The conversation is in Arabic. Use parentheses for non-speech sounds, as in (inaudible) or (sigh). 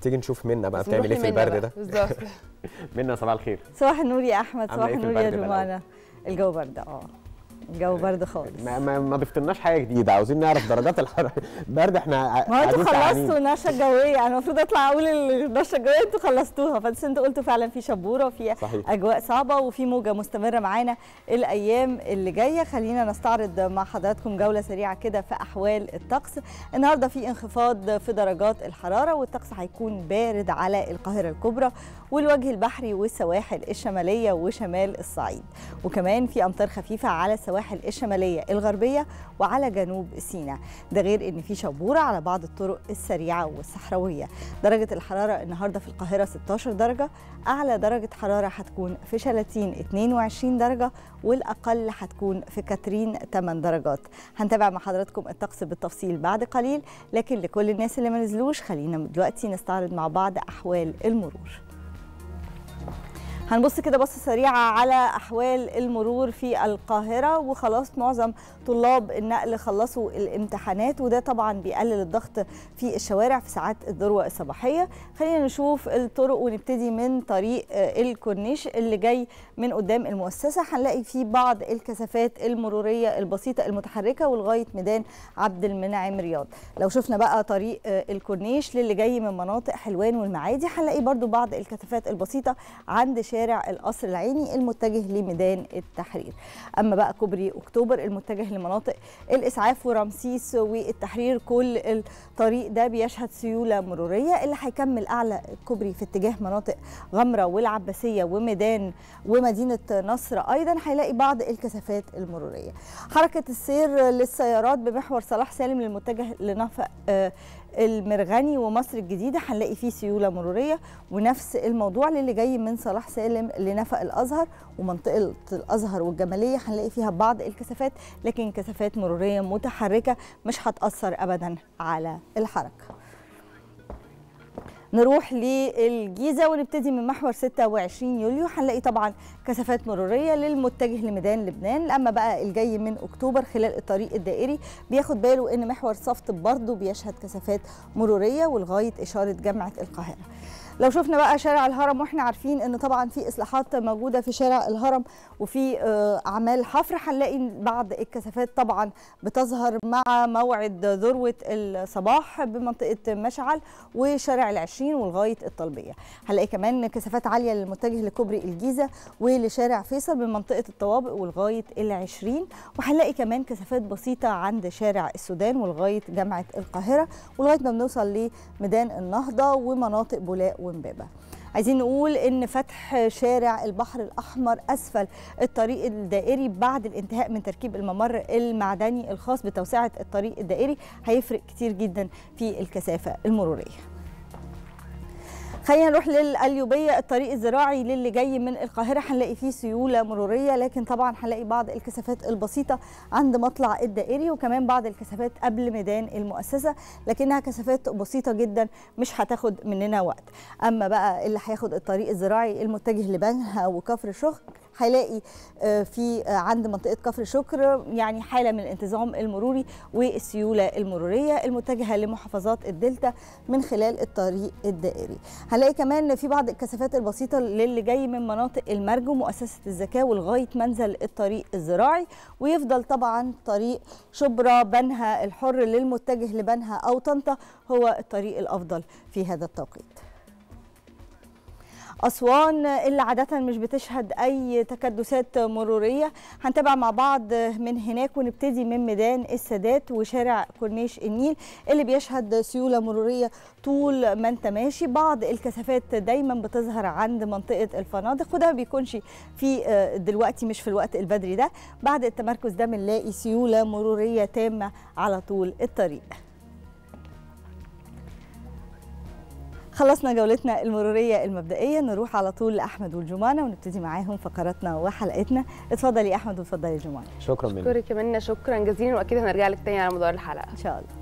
تيجي نشوف منا بقى بتعمل ايه في البرد ده بالظبط (laughs) منا صباح الخير صباح النور يا احمد صباح إيه النور يا جمانه الجو برد اه الجو برد خالص ما, ما, ما ضفتلناش حاجه جديده عاوزين نعرف درجات الحراره برد احنا ما انتوا خلصتوا النشره الجويه انا يعني المفروض اطلع اقول النشره الجويه انتوا خلصتوها فانتوا انتوا قلتوا فعلا في شبوره وفي اجواء صعبه وفي موجه مستمره معانا الايام اللي جايه خلينا نستعرض مع حضراتكم جوله سريعه كده في احوال الطقس النهارده في انخفاض في درجات الحراره والطقس هيكون بارد على القاهره الكبرى والوجه البحري والسواحل الشماليه وشمال الصعيد وكمان في امطار خفيفه على السواحل الشمالية الغربية وعلى جنوب سيناء ده غير ان في شبورة على بعض الطرق السريعة والصحراوية درجة الحرارة النهاردة في القاهرة 16 درجة أعلى درجة حرارة هتكون في شلاتين 22 درجة والأقل هتكون في كاترين 8 درجات هنتابع مع حضراتكم الطقس بالتفصيل بعد قليل لكن لكل الناس اللي ما نزلوش خلينا دلوقتي نستعرض مع بعض أحوال المرور هنبص كده بصه سريعه على احوال المرور في القاهره وخلاص معظم طلاب النقل خلصوا الامتحانات وده طبعا بيقلل الضغط في الشوارع في ساعات الذروه الصباحيه خلينا نشوف الطرق ونبتدي من طريق آه، الكورنيش اللي جاي من قدام المؤسسه هنلاقي فيه بعض الكثافات المروريه البسيطه المتحركه ولغايه ميدان عبد المنعم رياض لو شفنا بقى طريق آه، الكورنيش للي جاي من مناطق حلوان والمعادي هنلاقي برضو بعض الكثافات البسيطه عند شارع شارع القصر العيني المتجه لميدان التحرير اما بقى كوبري اكتوبر المتجه لمناطق الاسعاف ورمسيس والتحرير كل الطريق ده بيشهد سيوله مروريه اللي هيكمل اعلى كوبري في اتجاه مناطق غمره والعباسيه وميدان ومدينه نصر ايضا هيلاقي بعض الكثافات المروريه حركه السير للسيارات بمحور صلاح سالم للمتجه لنفق آه، المرغني ومصر الجديده هنلاقي فيه سيوله مروريه ونفس الموضوع للي جاي من صلاح سالم لنفق الازهر ومنطقه الازهر والجماليه هنلاقي فيها بعض الكثافات لكن كثافات مروريه متحركه مش هتاثر ابدا على الحركه نروح للجيزة ونبتدي من محور 26 يوليو هنلاقي طبعا كثافات مرورية للمتجه لميدان لبنان أما بقى الجاي من أكتوبر خلال الطريق الدائري بياخد باله أن محور صفت برضه بيشهد كثافات مرورية ولغاية إشارة جامعة القاهرة لو شفنا بقى شارع الهرم واحنا عارفين ان طبعا في اصلاحات موجوده في شارع الهرم وفي آه، اعمال حفر هنلاقي بعض الكثافات طبعا بتظهر مع موعد ذروه الصباح بمنطقه مشعل وشارع العشرين ولغايه الطلبيه هنلاقي كمان كثافات عاليه للمتجه لكوبري الجيزه ولشارع فيصل بمنطقه الطوابق ولغايه العشرين وهنلاقي كمان كثافات بسيطه عند شارع السودان ولغايه جامعه القاهره ولغايه ما بنوصل لميدان النهضه ومناطق بولاق وامبابه عايزين نقول ان فتح شارع البحر الاحمر اسفل الطريق الدائري بعد الانتهاء من تركيب الممر المعدني الخاص بتوسعه الطريق الدائري هيفرق كتير جدا في الكثافه المروريه خلينا نروح للأليوبية الطريق الزراعي للي جاي من القاهره هنلاقي فيه سيوله مروريه لكن طبعا هنلاقي بعض الكثافات البسيطه عند مطلع الدائري وكمان بعض الكثافات قبل ميدان المؤسسه لكنها كثافات بسيطه جدا مش هتاخد مننا وقت اما بقى اللي هياخد الطريق الزراعي المتجه لبنها وكفر شخك هيلاقي آه، في آه، عند منطقه كفر شكر يعني حاله من الانتظام المروري والسيوله المروريه المتجهه لمحافظات الدلتا من خلال الطريق الدائري هنلاقي كمان في بعض الكثافات البسيطه للي جاي من مناطق المرج ومؤسسه الزكاه ولغايه منزل الطريق الزراعي ويفضل طبعا طريق شبرا بنها الحر للمتجه لبنها او طنطا هو الطريق الافضل في هذا التوقيت أسوان اللي عادة مش بتشهد أي تكدسات مرورية هنتابع مع بعض من هناك ونبتدي من ميدان السادات وشارع كورنيش النيل اللي بيشهد سيولة مرورية طول ما انت ماشي بعض الكثافات دايما بتظهر عند منطقة الفنادق وده بيكونش في آه، دلوقتي مش في الوقت البدري ده بعد التمركز ده بنلاقي سيولة مرورية تامة على طول الطريق خلصنا جولتنا المرورية المبدئية نروح على طول لأحمد والجمانة ونبتدي معاهم فقراتنا وحلقتنا اتفضلي أحمد وتفضلي الجمانة شكرا منك شكرا كمان شكرا جزيلا وأكيد هنرجع لك تاني على مدار الحلقة إن شاء الله